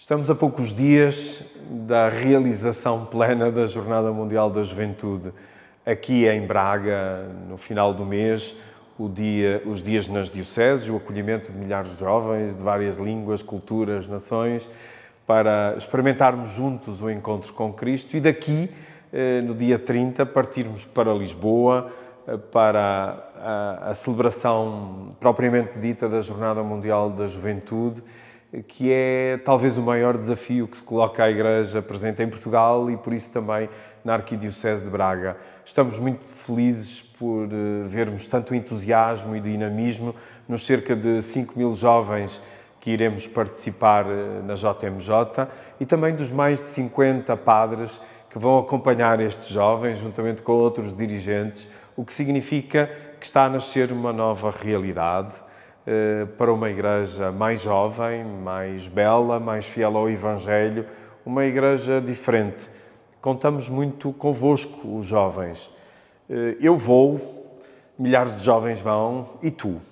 Estamos a poucos dias da realização plena da Jornada Mundial da Juventude. Aqui em Braga, no final do mês, dia, os dias nas dioceses, o acolhimento de milhares de jovens de várias línguas, culturas, nações, para experimentarmos juntos o encontro com Cristo e daqui, eh, no dia 30, partirmos para Lisboa eh, para a, a celebração propriamente dita da Jornada Mundial da Juventude que é talvez o maior desafio que se coloca à Igreja presente em Portugal e por isso também na Arquidiocese de Braga. Estamos muito felizes por eh, vermos tanto entusiasmo e dinamismo nos cerca de 5 mil jovens que iremos participar eh, na JMJ e também dos mais de 50 padres que vão acompanhar estes jovens, juntamente com outros dirigentes, o que significa que está a nascer uma nova realidade eh, para uma igreja mais jovem, mais bela, mais fiel ao Evangelho, uma igreja diferente. Contamos muito convosco, os jovens. Eh, eu vou, milhares de jovens vão, e tu?